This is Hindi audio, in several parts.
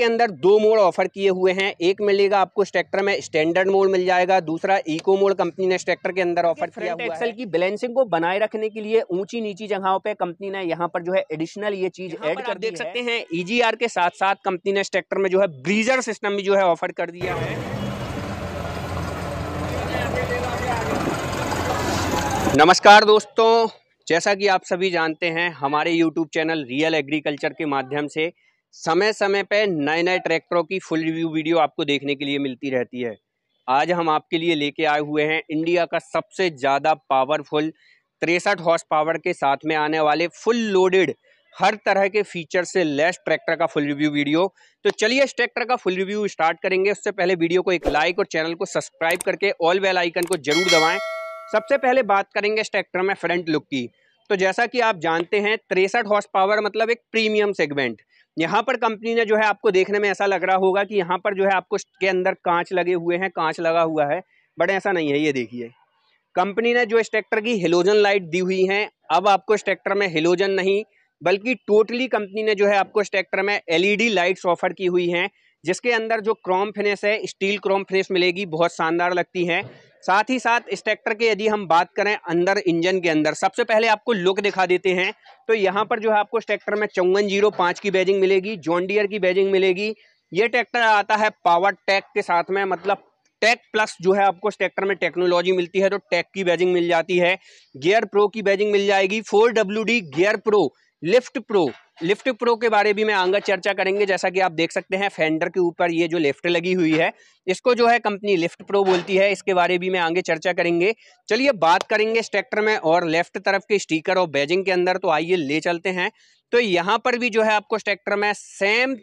इसके अंदर दो मोड ऑफर किए हुए हैं एक मिलेगा आपको इस ट्रैक्टर में स्टैंडर्ड मोड मिल जाएगा दूसरा इको मोड कंपनी ने इस ट्रैक्टर के अंदर ऑफर किया हुआ है। की बैलेंसिंग को बनाए रखने के लिए ऊंची नीची जगहों पे कंपनी ने यहाँ पर जो है एडिशनल ये चीज एड कर देख सकते हैं ईजीआर e के साथ साथ कंपनी ने इस ट्रैक्टर में जो है ब्रीजर सिस्टम भी जो है ऑफर कर दिया है नमस्कार दोस्तों जैसा कि आप सभी जानते हैं हमारे YouTube चैनल रियल एग्रीकल्चर के माध्यम से समय समय पे नए नए ट्रैक्टरों की फुल रिव्यू वीडियो आपको देखने के लिए मिलती रहती है आज हम आपके लिए लेके आए हुए हैं इंडिया का सबसे ज़्यादा पावरफुल तिरसठ हॉर्स पावर के साथ में आने वाले फुल लोडेड हर तरह के फीचर से लेस ट्रैक्टर का फुल रिव्यू वीडियो तो चलिए इस ट्रैक्टर का फुल रिव्यू स्टार्ट करेंगे उससे पहले वीडियो को एक लाइक और चैनल को सब्सक्राइब करके ऑल वेल आइकन को जरूर दबाएं सबसे पहले बात करेंगे इस ट्रैक्टर में फ्रंट लुक की तो जैसा कि आप जानते हैं तिरसठ हॉर्स पावर मतलब एक प्रीमियम सेगमेंट यहाँ पर कंपनी ने जो है आपको देखने में ऐसा लग रहा होगा कि यहाँ पर जो है आपको के अंदर कांच लगे हुए हैं कांच लगा हुआ है बट ऐसा नहीं है ये देखिए कंपनी ने जो इस ट्रैक्टर की हिलोजन लाइट दी हुई है अब आपको इस ट्रैक्टर में हिलोजन नहीं बल्कि टोटली कंपनी ने जो है आपको इस ट्रैक्टर में एलईडी लाइट्स ऑफर की हुई हैं जिसके अंदर जो क्रोम फिनिश है स्टील क्रोम फिनिश मिलेगी बहुत शानदार लगती है साथ ही साथ इस ट्रैक्टर के यदि हम बात करें अंदर इंजन के अंदर सबसे पहले आपको लुक दिखा देते हैं तो यहाँ पर जो है आपको इस ट्रैक्टर में चौवन जीरो पाँच की बैजिंग मिलेगी जॉन्डियर की बैजिंग मिलेगी ये ट्रैक्टर आता है पावर टैक के साथ में मतलब टैक प्लस जो है आपको इस ट्रैक्टर में टेक्नोलॉजी मिलती है तो टैक की बैजिंग मिल जाती है गियर प्रो की बैजिंग मिल जाएगी four W D gear pro lift pro lift pro के बारे भी मैं आगे चर्चा करेंगे जैसा कि आप देख सकते हैं फेंडर के ऊपर ये जो लिफ्ट लगी हुई है इसको जो है कंपनी लिफ्ट प्रो बोलती है इसके बारे भी मैं आगे चर्चा करेंगे चलिए बात करेंगे स्ट्रेक्टर में और लेफ्ट तरफ के स्टीकर और बैजिंग के अंदर तो आइए ले चलते हैं तो यहाँ पर भी जो है आपको स्ट्रेक्टर में सेम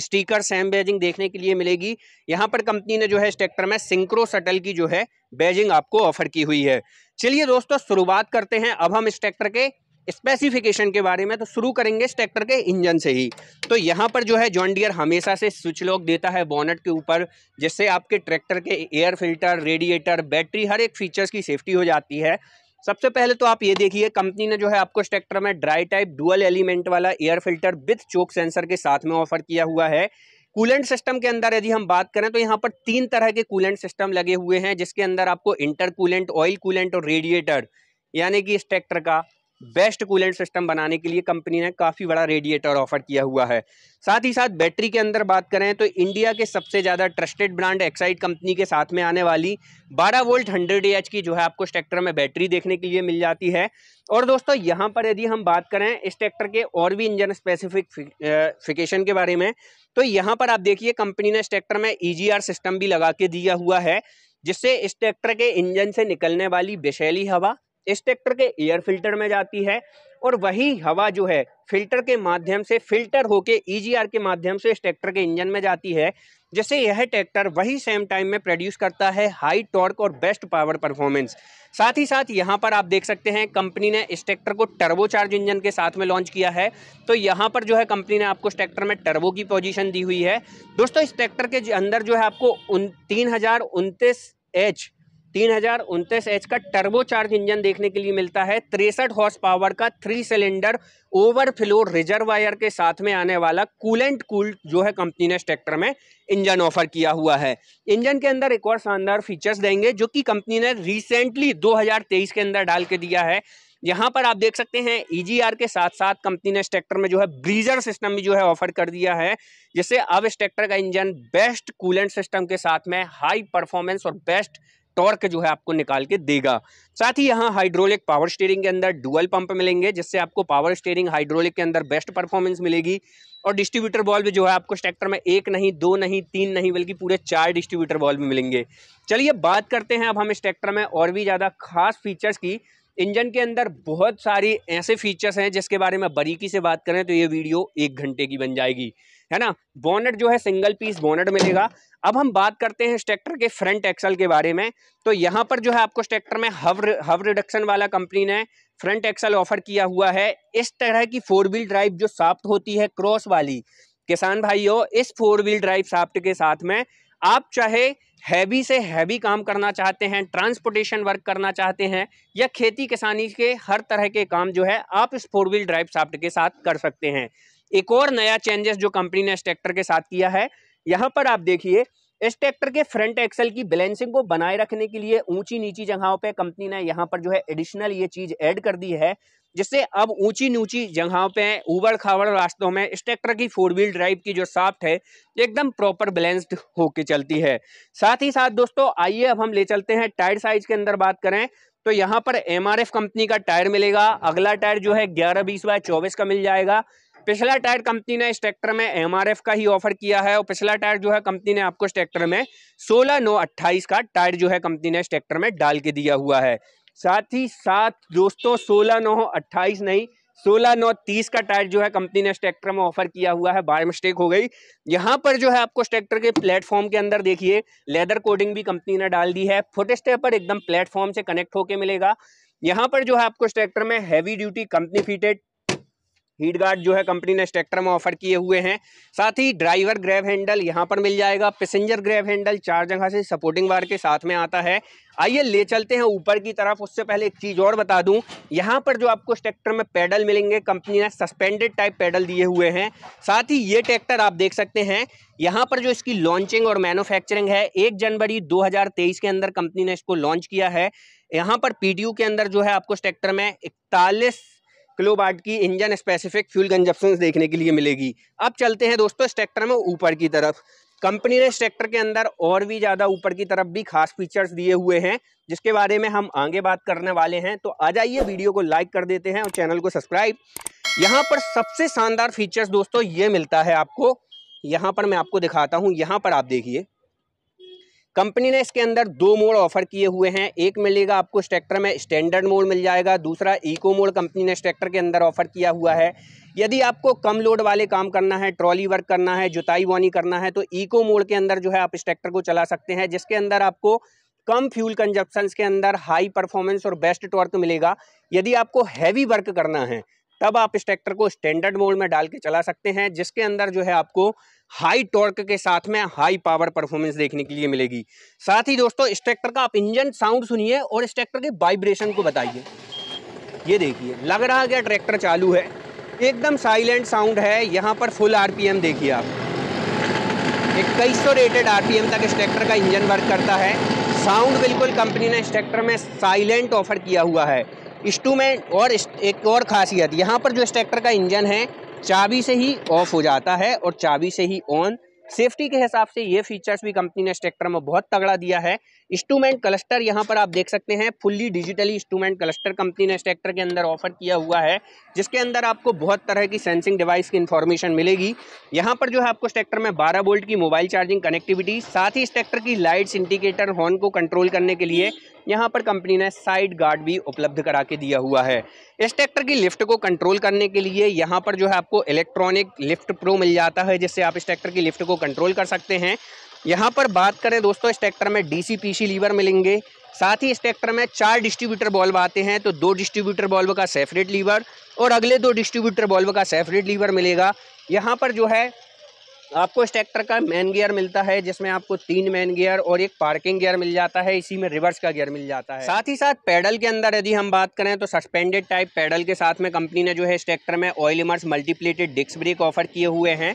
स्टीकर सेम बैजिंग देखने के लिए मिलेगी यहाँ पर कंपनी ने जो है स्ट्रेक्टर में सिंक्रो सटल की जो है बैजिंग आपको ऑफर की हुई है चलिए दोस्तों शुरुआत करते हैं अब हम स्ट्रेक्टर के स्पेसिफिकेशन के बारे में तो शुरू करेंगे इस ट्रैक्टर के इंजन से ही तो यहाँ पर जो है जॉन डियर हमेशा से स्विच लॉक देता है बॉनट के ऊपर जिससे आपके ट्रैक्टर के एयर फिल्टर रेडिएटर बैटरी हर एक फीचर्स की सेफ्टी हो जाती है सबसे पहले तो आप ये देखिए कंपनी ने जो है आपको इस ट्रैक्टर में ड्राई टाइप डुअल एलिमेंट वाला air filter with choke sensor के साथ में ऑफर किया हुआ है कूलेंट सिस्टम के अंदर यदि हम बात करें तो यहाँ पर तीन तरह के कूलेंट सिस्टम लगे हुए हैं जिसके अंदर आपको इंटर कूलेंट ऑयल कूलेंट और रेडिएटर यानी कि इस ट्रैक्टर का बेस्ट कूलेंट सिस्टम बनाने के लिए कंपनी ने काफ़ी बड़ा रेडिएटर ऑफर किया हुआ है साथ ही साथ बैटरी के अंदर बात करें तो इंडिया के सबसे ज़्यादा ट्रस्टेड ब्रांड एक्साइड कंपनी के साथ में आने वाली 12 वोल्ट 100 ए की जो है आपको इस ट्रैक्टर में बैटरी देखने के लिए मिल जाती है और दोस्तों यहाँ पर यदि हम बात करें इस ट्रैक्टर के और भी इंजन स्पेसिफिक फिकेशन के बारे में तो यहाँ पर आप देखिए कंपनी ने इस ट्रैक्टर में ई e सिस्टम भी लगा के दिया हुआ है जिससे इस ट्रैक्टर के इंजन से निकलने वाली बेशैली हवा इस ट्रैक्टर के एयर फिल्टर में जाती है और वही हवा जो है फिल्टर के माध्यम से फिल्टर होके ईजीआर e के माध्यम से इस ट्रैक्टर के इंजन में जाती है जैसे यह ट्रैक्टर वही सेम टाइम में प्रोड्यूस करता है हाई टॉर्क और बेस्ट पावर परफॉर्मेंस साथ ही साथ यहाँ पर आप देख सकते हैं कंपनी ने इस ट्रैक्टर को टर्बो चार्ज इंजन के साथ में लॉन्च किया है तो यहाँ पर जो है कंपनी ने आपको इस ट्रैक्टर में टर्बो की पोजिशन दी हुई है दोस्तों इस ट्रैक्टर के अंदर जो है आपको उन तीन एच तीन हजार उनतीस एच का टर्बोचार्ज इंजन देखने के लिए मिलता है तिरसठ हॉर्स पावर का थ्री सिलेंडर ओवरफ्लो रिजर्वायर के साथ में आने वाला कूलेंट कूल जो है कंपनी ने इस ट्रैक्टर में इंजन ऑफर किया हुआ है इंजन के अंदर एक और शानदार फीचर्स देंगे जो कि कंपनी ने रिसेंटली 2023 के अंदर डाल के दिया है यहाँ पर आप देख सकते हैं ई e के साथ साथ कंपनी ने इस ट्रैक्टर में जो है ब्रीजर सिस्टम भी जो है ऑफर कर दिया है जिससे अब इस ट्रैक्टर का इंजन बेस्ट कूलेंट सिस्टम के साथ में हाई परफॉर्मेंस और बेस्ट टॉर्क जो है आपको निकाल के देगा साथ ही यहाँ हाइड्रोलिक पावर स्टेयरिंग के अंदर डुअल पंप मिलेंगे जिससे आपको पावर स्टेयरिंग हाइड्रोलिक के अंदर बेस्ट परफॉर्मेंस मिलेगी और डिस्ट्रीब्यूटर बॉल्व जो है आपको ट्रैक्टर में एक नहीं दो नहीं तीन नहीं बल्कि पूरे चार डिस्ट्रीब्यूटर बॉल्व मिलेंगे चलिए बात करते हैं अब हम इस ट्रैक्टर में और भी ज़्यादा खास फीचर्स की इंजन के अंदर बहुत सारी ऐसे फीचर्स हैं जिसके बारे में बारीकी से बात करें तो ये वीडियो एक घंटे की बन जाएगी है ना बोनेट जो है सिंगल पीस बोनेट मिलेगा अब हम बात करते हैं इस के फ्रंट एक्सल के बारे में तो यहाँ पर जो है आपको इस में हव हव रिडक्शन वाला कंपनी ने फ्रंट एक्सल ऑफर किया हुआ है इस तरह की फोर व्हील ड्राइव जो साफ्ट होती है क्रॉस वाली किसान भाइयों इस फोर व्हील ड्राइव साफ्ट के साथ में आप चाहे हैवी से हैवी काम करना चाहते हैं ट्रांसपोर्टेशन वर्क करना चाहते हैं या खेती किसानी के हर तरह के काम जो है आप इस फोर व्हील ड्राइव साफ्ट के साथ कर सकते हैं एक और नया चेंजेस जो कंपनी ने इस ट्रैक्टर के साथ किया है यहाँ पर आप देखिए इस ट्रैक्टर के फ्रंट एक्सल की बैलेंसिंग को बनाए रखने के लिए ऊंची नीची जगहों पे कंपनी ने यहाँ पर जो है एडिशनल ये चीज ऐड कर दी है जिससे अब ऊंची नीची जगहों पे उबड़ खाबड़ रास्तों में इस ट्रैक्टर की फोर व्हील ड्राइव की जो साफ्ट है एकदम प्रॉपर बैलेंस्ड होके चलती है साथ ही साथ दोस्तों आइए अब हम ले चलते हैं टायर साइज के अंदर बात करें तो यहाँ पर एम कंपनी का टायर मिलेगा अगला टायर जो है ग्यारह बीस बाय चौबीस का मिल जाएगा पिछला टायर कंपनी ने इस ट्रैक्टर में एम का ही ऑफर किया है और पिछला टायर जो है कंपनी ने आपको इस ट्रैक्टर में सोलह नौ अट्ठाईस का टायर जो है कंपनी ने इस ट्रैक्टर में डाल के दिया हुआ है साथ ही साथ दोस्तों सोलह नौ अट्ठाईस नहीं सोलह नौ तीस का टायर जो है कंपनी ने इस ट्रैक्टर में ऑफर किया हुआ है बाय मिस्टेक हो गई यहाँ पर जो है आपको ट्रैक्टर के प्लेटफॉर्म के अंदर देखिए लेदर कोडिंग भी कंपनी ने डाल दी है फुट स्टेप पर एकदम प्लेटफॉर्म से कनेक्ट होके मिलेगा यहाँ पर जो है आपको इस ट्रैक्टर में heavy duty company fitted heat guard जो है कंपनी ने इस ट्रैक्टर में ऑफर किए हुए हैं साथ ही ड्राइवर ग्रैब हैंडल यहाँ पर मिल जाएगा पैसेंजर ग्रैब हैंडल चार जगह से सपोर्टिंग बार के साथ में आता है आइए ले चलते हैं ऊपर की तरफ उससे पहले एक चीज़ और बता दूं यहाँ पर जो आपको इस ट्रैक्टर में पैडल मिलेंगे कंपनी ने सस्पेंडेड टाइप पैडल दिए हुए हैं साथ ही ये ट्रैक्टर आप देख सकते हैं यहाँ पर जो इसकी लॉन्चिंग और मैन्युफैक्चरिंग है एक जनवरी 2023 के अंदर कंपनी ने इसको लॉन्च किया है यहाँ पर पी के अंदर जो है आपको इस ट्रैक्टर में इकतालीस किलोवाट की इंजन स्पेसिफिक फ्यूल कंजप्शन देखने के लिए मिलेगी अब चलते हैं दोस्तों इस ट्रैक्टर में ऊपर की तरफ कंपनी ने इस ट्रैक्टर के अंदर और भी ज़्यादा ऊपर की तरफ भी खास फीचर्स दिए हुए हैं जिसके बारे में हम आगे बात करने वाले हैं तो आ जाइए वीडियो को लाइक कर देते हैं और चैनल को सब्सक्राइब यहाँ पर सबसे शानदार फीचर्स दोस्तों ये मिलता है आपको यहाँ पर मैं आपको दिखाता हूँ यहाँ पर आप देखिए कंपनी ने इसके अंदर दो मोड ऑफर किए हुए हैं एक मिलेगा आपको इस ट्रैक्टर में स्टैंडर्ड मोड मिल जाएगा दूसरा इको मोड कंपनी ने इस ट्रैक्टर के अंदर ऑफर किया हुआ है यदि आपको कम लोड वाले काम करना है ट्रॉली वर्क करना है जुताई बोनी करना है तो इको मोड के अंदर जो है आप इस ट्रैक्टर को चला सकते हैं जिसके अंदर आपको कम फ्यूल कंजप्शन के अंदर हाई परफॉर्मेंस और बेस्ट टॉर्क मिलेगा यदि आपको हैवी वर्क करना है तब आप इस ट्रैक्टर को स्टैंडर्ड मोड में डाल के चला सकते हैं जिसके अंदर जो है आपको हाई टॉर्क के साथ में हाई पावर परफॉर्मेंस देखने के लिए मिलेगी साथ ही दोस्तों इस ट्रैक्टर का आप इंजन साउंड सुनिए और इस ट्रैक्टर के वाइब्रेशन को बताइए ये देखिए लग रहा क्या ट्रैक्टर चालू है एकदम साइलेंट साउंड है यहाँ पर फुल आरपीएम देखिए आप इक्कीस सौ रेटेड आरपीएम तक इस ट्रैक्टर का इंजन वर्क करता है साउंड बिल्कुल कंपनी ने इस ट्रैक्टर में साइलेंट ऑफर किया हुआ है में और एक और खासियत यहाँ पर जो इस ट्रैक्टर का इंजन है चाबी से ही ऑफ हो जाता है और चाबी से ही ऑन सेफ्टी के हिसाब से ये फीचर्स भी कंपनी ने इस ट्रैक्टर में बहुत तगड़ा दिया है इंस्ट्रूमेंट क्लस्टर यहाँ पर आप देख सकते हैं fully digitally instrument cluster company ने इस ट्रैक्टर के अंदर ऑफर किया हुआ है जिसके अंदर आपको बहुत तरह की सेंसिंग डिवाइस की इन्फॉर्मेशन मिलेगी यहाँ पर जो है आपको इस ट्रैक्टर में बारह वोल्ट की मोबाइल चार्जिंग कनेक्टिविटी साथ ही इस ट्रैक्टर की लाइट्स इंडिकेटर हॉर्न को कंट्रोल करने के लिए यहाँ पर कंपनी ने साइड गार्ड भी उपलब्ध करा के दिया हुआ है इस ट्रैक्टर की लिफ्ट को कंट्रोल करने के लिए यहाँ पर जो है आपको इलेक्ट्रॉनिक लिफ्ट प्रो मिल जाता है जिससे आप इस ट्रैक्टर की लिफ्ट को कंट्रोल कर सकते हैं यहाँ पर बात करें दोस्तों इस ट्रैक्टर में डी सी लीवर मिलेंगे साथ ही इस ट्रैक्टर में चार डिस्ट्रीब्यूटर बॉल्ब आते हैं तो दो डिस्ट्रीब्यूटर बॉल्ब का सेफरेट लीवर और अगले दो डिस्ट्रीब्यूटर बॉल्ब का सेफरेट लीवर मिलेगा यहाँ पर जो है आपको इस ट्रैक्टर का मैन गियर मिलता है जिसमें आपको तीन मैन गियर और एक पार्किंग गियर मिल जाता है इसी में रिवर्स का गियर मिल जाता है साथ ही साथ पैडल के अंदर यदि हम बात करें तो सस्पेंडेड टाइप पैडल के साथ में कंपनी ने जो है इस ट्रैक्टर में oil immerse multiplated disc brake offer किए हुए हैं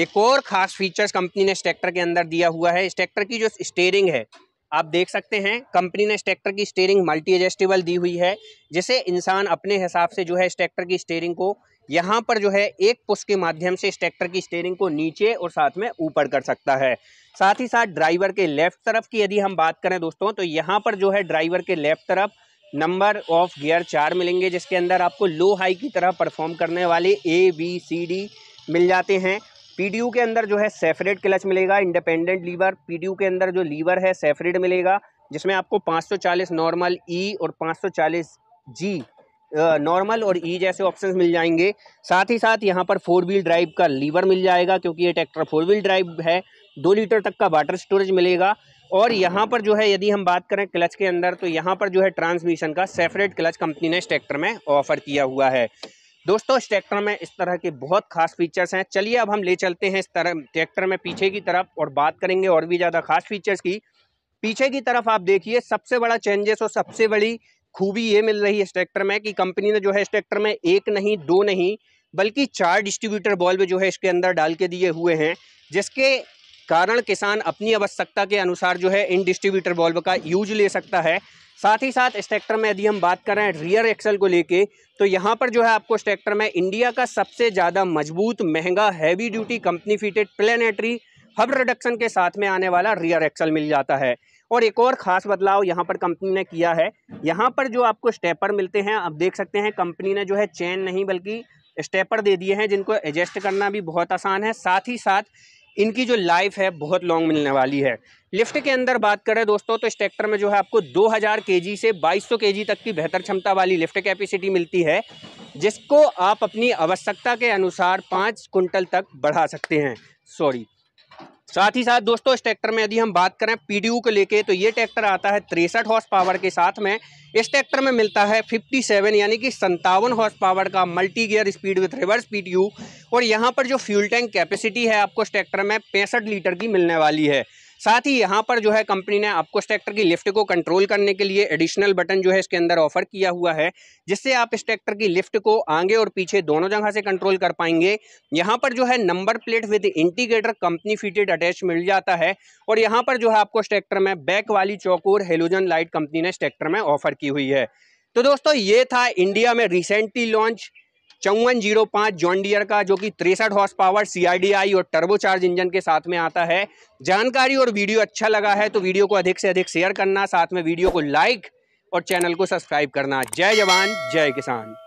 एक और खास फीचर्स कंपनी ने इस ट्रैक्टर के अंदर दिया हुआ है इस ट्रैक्टर की जो स्टेयरिंग है आप देख सकते हैं कंपनी ने इस ट्रैक्टर की स्टेयरिंग मल्टी एडजस्टेबल दी हुई है जिसे इंसान अपने हिसाब से जो है इस ट्रैक्टर की स्टेयरिंग को यहाँ पर जो है एक पुश के माध्यम से इस ट्रैक्टर की स्टेयरिंग को नीचे और साथ में ऊपर कर सकता है साथ ही साथ ड्राइवर के लेफ्ट तरफ की यदि हम बात करें दोस्तों तो यहाँ पर जो है ड्राइवर के लेफ्ट तरफ नंबर ऑफ गियर चार मिलेंगे जिसके अंदर आपको लो हाई की तरह परफॉर्म करने वाले ए बी सी डी मिल जाते हैं पी के अंदर जो है सेफरेट क्लच मिलेगा इंडिपेंडेंट लीवर पीडीयू के अंदर जो लीवर है सेफरेट मिलेगा जिसमें आपको 540 नॉर्मल ई e और 540 जी नॉर्मल और ई e जैसे ऑप्शंस मिल जाएंगे साथ ही साथ यहाँ पर फोर व्हील ड्राइव का लीवर मिल जाएगा क्योंकि ये ट्रैक्टर फोर व्हील ड्राइव है दो लीटर तक का वाटर स्टोरेज मिलेगा और यहाँ पर जो है यदि हम बात करें क्लच के अंदर तो यहाँ पर जो है ट्रांसमिशन का सेफरेट क्लच कंपनी ने इस ट्रैक्टर में ऑफर किया हुआ है दोस्तों इस ट्रैक्टर में इस तरह के बहुत खास फीचर्स हैं चलिए अब हम ले चलते हैं इस तरह ट्रैक्टर में पीछे की तरफ और बात करेंगे और भी ज़्यादा खास फीचर्स की पीछे की तरफ आप देखिए सबसे बड़ा चेंजेस और सबसे बड़ी खूबी ये मिल रही है इस ट्रैक्टर में कि कंपनी ने जो है इस ट्रैक्टर में एक नहीं दो नहीं बल्कि चार डिस्ट्रीब्यूटर बॉल्ब जो है इसके अंदर डाल के दिए हुए हैं जिसके कारण किसान अपनी आवश्यकता के अनुसार जो है इन डिस्ट्रीब्यूटर बल्ब का यूज ले सकता है साथ ही साथ इस ट्रैक्टर में यदि हम बात करें रियर एक्सल को लेके तो यहाँ पर जो है आपको इस ट्रैक्टर में इंडिया का सबसे ज़्यादा मजबूत महंगा heavy duty company fitted planetary hub reduction के साथ में आने वाला रियर एक्सल मिल जाता है और एक और ख़ास बदलाव यहाँ पर कंपनी ने किया है यहाँ पर जो आपको स्टेपर मिलते हैं आप देख सकते हैं कंपनी ने जो है चैन नहीं बल्कि स्टेपर दे दिए हैं जिनको एडजस्ट करना भी बहुत आसान है साथ ही साथ इनकी जो लाइफ है बहुत लॉन्ग मिलने वाली है लिफ्ट के अंदर बात करें दोस्तों तो इस ट्रैक्टर में जो है आपको 2000 केजी से 2200 केजी तक की बेहतर क्षमता वाली लिफ्ट कैपेसिटी मिलती है जिसको आप अपनी आवश्यकता के अनुसार पाँच कुंटल तक बढ़ा सकते हैं सॉरी साथ ही साथ दोस्तों इस ट्रैक्टर में यदि हम बात करें पीडीयू को लेके तो ये ट्रैक्टर आता है तिरसठ हॉर्स पावर के साथ में इस ट्रैक्टर में मिलता है 57 यानी कि संतावन हॉर्स पावर का multi gear speed with reverse PDU और यहाँ पर जो फ्यूल टैंक कैपेसिटी है आपको इस ट्रैक्टर में पैंसठ लीटर की मिलने वाली है साथ ही यहाँ पर जो है कंपनी ने आपको इस ट्रैक्टर की लिफ्ट को कंट्रोल करने के लिए एडिशनल बटन जो है इसके अंदर ऑफर किया हुआ है जिससे आप इस ट्रैक्टर की लिफ्ट को आगे और पीछे दोनों जगह से कंट्रोल कर पाएंगे यहाँ पर जो है number plate with integrator company fitted attach मिल जाता है और यहाँ पर जो है आपको इस ट्रैक्टर में बैक वाली चौकोर हेलोजन लाइट कंपनी ने इस ट्रैक्टर में ऑफर की हुई है तो दोस्तों ये था इंडिया में रिसेंटली लॉन्च चौवन जीरो पाँच जॉन्डियर का जो कि तिरसठ हॉर्स पावर सीआरडीआई और टर्बोचार्ज इंजन के साथ में आता है जानकारी और वीडियो अच्छा लगा है तो वीडियो को अधिक से अधिक शेयर करना साथ में वीडियो को लाइक और चैनल को सब्सक्राइब करना जय जवान जय किसान